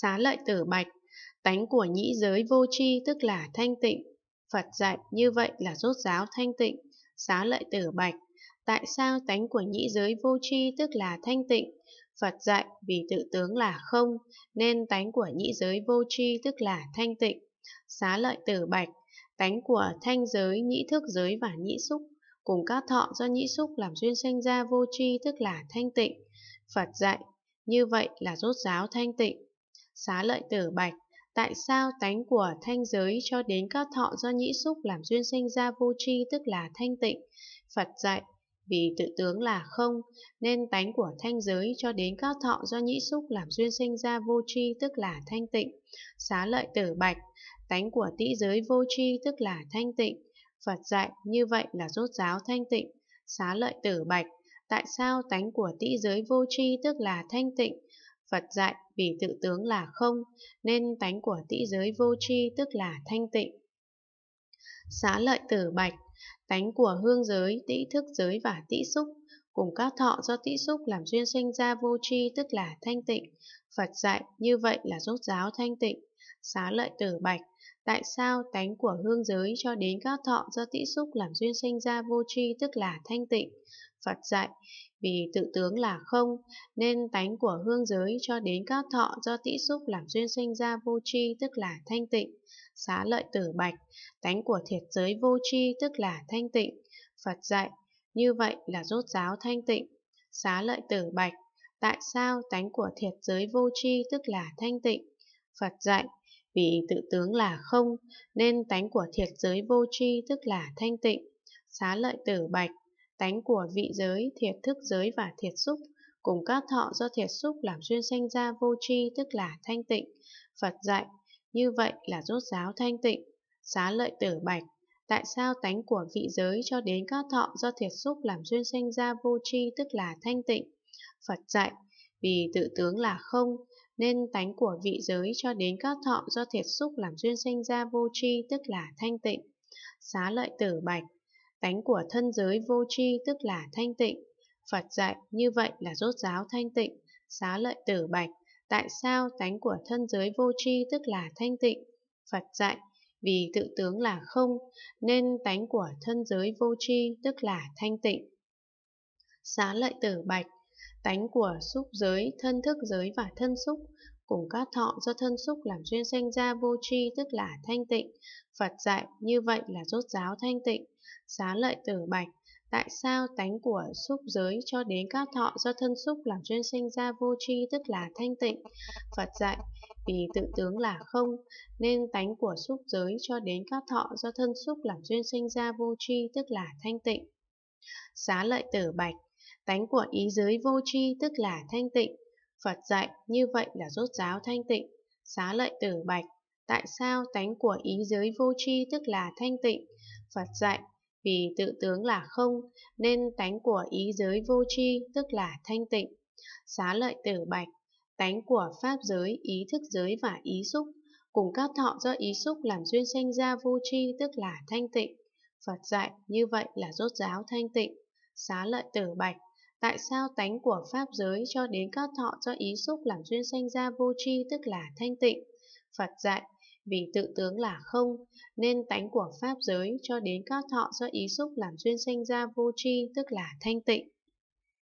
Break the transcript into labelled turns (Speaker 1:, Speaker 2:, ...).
Speaker 1: xá lợi tử bạch, tánh của nhĩ giới vô tri tức là thanh tịnh. Phật dạy như vậy là rốt giáo thanh tịnh, xá lợi tử bạch. Tại sao tánh của nhĩ giới vô tri tức là thanh tịnh? Phật dạy vì tự tướng là không, nên tánh của nhĩ giới vô tri tức là thanh tịnh. Xá lợi tử bạch, tánh của thanh giới, nhĩ thức giới và nhĩ xúc, cùng các thọ do nhĩ xúc làm duyên sinh ra vô tri tức là thanh tịnh. Phật dạy, như vậy là rốt giáo thanh tịnh. Xá lợi tử bạch, tại sao tánh của thanh giới cho đến các thọ do nhĩ xúc làm duyên sinh ra vô tri tức là thanh tịnh? Phật dạy, vì tự tướng là không, nên tánh của thanh giới cho đến các thọ do nhĩ xúc làm duyên sinh ra vô tri tức là thanh tịnh. Xá lợi tử bạch, tánh của tĩ giới vô tri tức là thanh tịnh. Phật dạy như vậy là rốt giáo thanh tịnh. Xá lợi tử bạch, tại sao tánh của tĩ giới vô tri tức là thanh tịnh? Phật dạy vì tự tướng là không, nên tánh của tĩ giới vô tri tức là thanh tịnh. Xá lợi tử bạch, tánh của hương giới, tĩ thức giới và tĩ xúc cùng các thọ do tĩ xúc làm duyên sinh ra vô tri tức là thanh tịnh. Phật dạy như vậy là rốt giáo thanh tịnh. Xá lợi tử bạch, tại sao tánh của hương giới cho đến các thọ do tĩ xúc làm duyên sinh ra vô tri tức là thanh tịnh? Phật dạy, vì tự tướng là không, nên tánh của hương giới cho đến các thọ do tĩ xúc làm duyên sinh ra vô tri tức là thanh tịnh. Xá lợi tử bạch, tánh của thiệt giới vô tri tức là thanh tịnh. Phật dạy, như vậy là rốt ráo thanh tịnh. Xá lợi tử bạch, tại sao tánh của thiệt giới vô tri tức là thanh tịnh? Phật dạy, vì tự tướng là không, nên tánh của thiệt giới vô tri tức là thanh tịnh. Xá lợi tử bạch, tánh của vị giới, thiệt thức giới và thiệt xúc, cùng các thọ do thiệt xúc làm duyên sanh ra vô tri tức là thanh tịnh. Phật dạy, như vậy là rốt ráo thanh tịnh. Xá lợi tử bạch, Tại sao tánh của vị giới cho đến các thọ do thiệt xúc làm duyên sanh ra vô tri tức là thanh tịnh? Phật dạy, vì tự tướng là không, nên tánh của vị giới cho đến các thọ do thiệt xúc làm duyên sanh ra vô tri tức là thanh tịnh. Xá lợi tử bạch, tánh của thân giới vô tri tức là thanh tịnh. Phật dạy như vậy là rốt giáo thanh tịnh. Xá lợi tử bạch, tại sao tánh của thân giới vô tri tức là thanh tịnh? Phật dạy, vì tự tướng là không, nên tánh của thân giới vô tri tức là thanh tịnh. Xá lợi tử bạch, tánh của xúc giới, thân thức giới và thân xúc, cùng các thọ do thân xúc làm duyên sanh ra vô tri tức là thanh tịnh. Phật dạy như vậy là rốt giáo thanh tịnh, xá lợi tử bạch. Tại sao tánh của xúc giới cho đến các thọ do thân xúc làm duyên sinh ra vô tri tức là thanh tịnh? Phật dạy, vì tự tướng là không, nên tánh của xúc giới cho đến các thọ do thân xúc làm duyên sinh ra vô tri tức là thanh tịnh. Xá lợi tử bạch, tánh của ý giới vô tri tức là thanh tịnh. Phật dạy, như vậy là rốt giáo thanh tịnh. Xá lợi tử bạch, tại sao tánh của ý giới vô tri tức là thanh tịnh? Phật dạy, vì tự tướng là không, nên tánh của ý giới vô tri tức là thanh tịnh. Xá lợi tử bạch, tánh của pháp giới, ý thức giới và ý xúc, cùng các thọ do ý xúc làm duyên sanh ra vô tri tức là thanh tịnh. Phật dạy như vậy là rốt giáo thanh tịnh. Xá lợi tử bạch, tại sao tánh của pháp giới cho đến các thọ do ý xúc làm duyên sanh ra vô tri tức là thanh tịnh? Phật dạy vì tự tướng là không, nên tánh của Pháp giới cho đến các thọ do ý xúc làm duyên sinh ra vô tri tức là thanh tịnh.